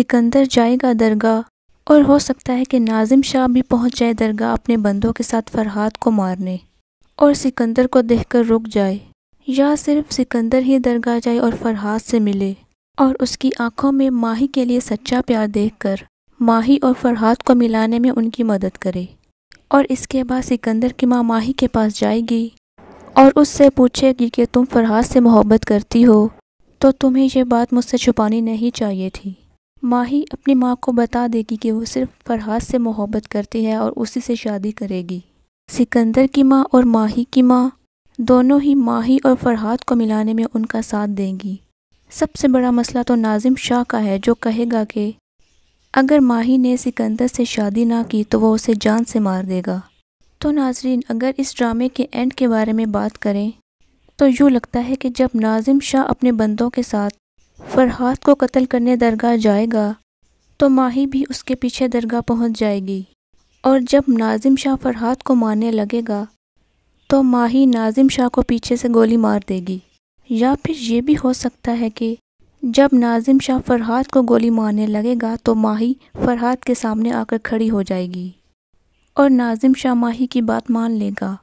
सिकंदर जाएगा दरगाह और हो सकता है कि नाजिम शाह भी पहुंच जाए दरगाह अपने बंदों के साथ फरहाद को मारने और सिकंदर को देखकर रुक जाए या सिर्फ सिकंदर ही दरगाह जाए और फरहाद से मिले और उसकी आंखों में माही के लिए सच्चा प्यार देखकर माही और फरहाद को मिलाने में उनकी मदद करे और इसके बाद सिकंदर की माँ माही के पास जाएगी और उससे पूछेगी कि तुम फरहाद से मोहब्बत करती हो तो तुम्हें यह बात मुझसे छुपानी नहीं चाहिए थी माही अपनी माँ को बता देगी कि वो सिर्फ फरहाद से मोहब्बत करती है और उसी से शादी करेगी सिकंदर की माँ और माही की माँ दोनों ही माही और फरहाद को मिलाने में उनका साथ देंगी सबसे बड़ा मसला तो नाजिम शाह का है जो कहेगा कि अगर माही ने सिकंदर से शादी ना की तो वह उसे जान से मार देगा तो नाजरीन अगर इस ड्रामे के एंड के बारे में बात करें तो यूँ लगता है कि जब नाजिम शाह अपने बंदों के साथ फरहाद को कत्ल करने दरगाह जाएगा तो माही भी उसके पीछे दरगाह पहुंच जाएगी और जब नाजिम शाह फरहाद को मारने लगेगा तो माही नाजिम शाह को पीछे से गोली मार देगी या फिर ये भी हो सकता है कि जब नाजिम शाह फरहाद को गोली मारने लगेगा तो माही फरहाद के सामने आकर खड़ी हो जाएगी और नाजिम शाह माही की बात मान लेगा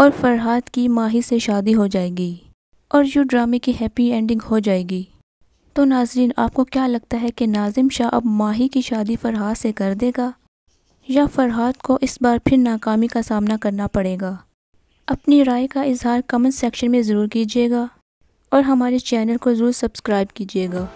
और फरहाद की माही से शादी हो जाएगी और यू ड्रामे की हैप्पी एंडिंग हो जाएगी तो नाजरीन आपको क्या लगता है कि नाजिम शाह अब माही की शादी फरहाद से कर देगा या फरहाद को इस बार फिर नाकामी का सामना करना पड़ेगा अपनी राय का इजहार कमेंट सेक्शन में ज़रूर कीजिएगा और हमारे चैनल को ज़रूर सब्सक्राइब कीजिएगा